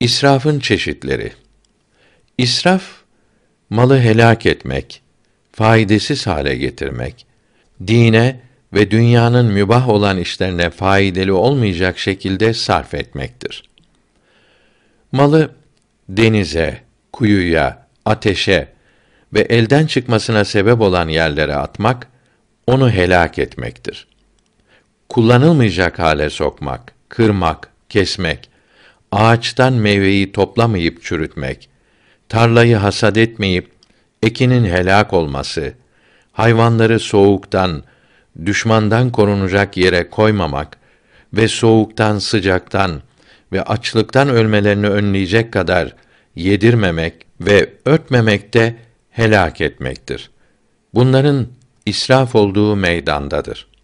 İsrafın çeşitleri. İsraf malı helak etmek, faydasız hale getirmek, dine ve dünyanın mübah olan işlerine faydalı olmayacak şekilde sarf etmektir. Malı denize, kuyuya, ateşe ve elden çıkmasına sebep olan yerlere atmak onu helak etmektir. Kullanılmayacak hale sokmak, kırmak, kesmek ağaçtan meyveyi toplamayıp çürütmek, tarlayı hasat etmeyip ekinin helak olması, hayvanları soğuktan, düşmandan korunacak yere koymamak ve soğuktan, sıcaktan ve açlıktan ölmelerini önleyecek kadar yedirmemek ve örtmemek de helak etmektir. Bunların israf olduğu meydandadır.